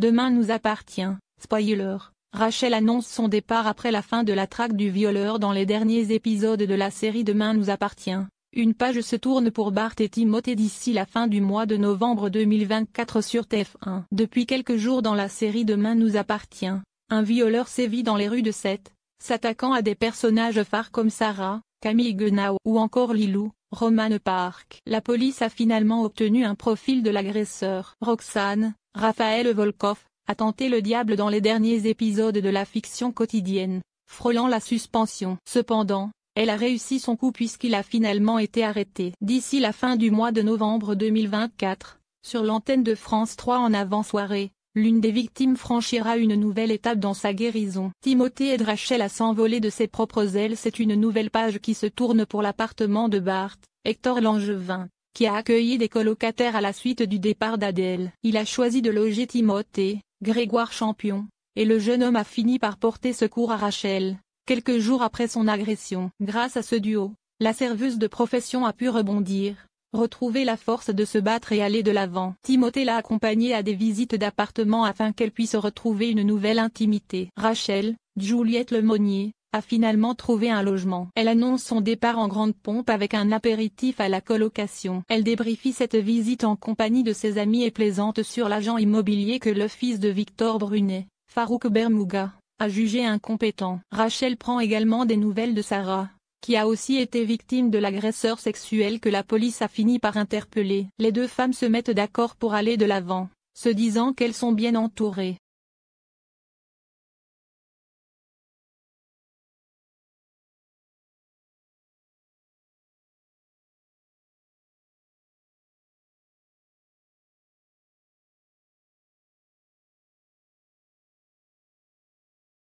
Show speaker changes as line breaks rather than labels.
Demain nous appartient, spoiler. Rachel annonce son départ après la fin de la traque du violeur dans les derniers épisodes de la série Demain nous appartient. Une page se tourne pour Bart et Timothée d'ici la fin du mois de novembre 2024 sur TF1. Depuis quelques jours dans la série Demain nous appartient, un violeur sévit dans les rues de Sète, s'attaquant à des personnages phares comme Sarah, Camille Guenau ou encore Lilou, Romane Park. La police a finalement obtenu un profil de l'agresseur. Roxane, Raphaël Volkov, a tenté le diable dans les derniers épisodes de la fiction quotidienne, frôlant la suspension. Cependant, elle a réussi son coup puisqu'il a finalement été arrêté. D'ici la fin du mois de novembre 2024, sur l'antenne de France 3 en avant-soirée, l'une des victimes franchira une nouvelle étape dans sa guérison. Timothée aide Rachel à s'envoler de ses propres ailes. C'est une nouvelle page qui se tourne pour l'appartement de Barthes, Hector Langevin qui a accueilli des colocataires à la suite du départ d'Adèle. Il a choisi de loger Timothée, Grégoire Champion, et le jeune homme a fini par porter secours à Rachel, quelques jours après son agression. Grâce à ce duo, la serveuse de profession a pu rebondir, retrouver la force de se battre et aller de l'avant. Timothée l'a accompagnée à des visites d'appartements afin qu'elle puisse retrouver une nouvelle intimité. Rachel, Juliette Lemonnier, a finalement trouvé un logement. Elle annonce son départ en grande pompe avec un apéritif à la colocation. Elle débriefie cette visite en compagnie de ses amis et plaisante sur l'agent immobilier que le fils de Victor Brunet, Farouk Bermouga, a jugé incompétent. Rachel prend également des nouvelles de Sarah qui a aussi été victime de l'agresseur sexuel que la police a fini par interpeller. Les deux femmes se mettent d'accord pour aller de l'avant, se disant qu'elles sont bien entourées.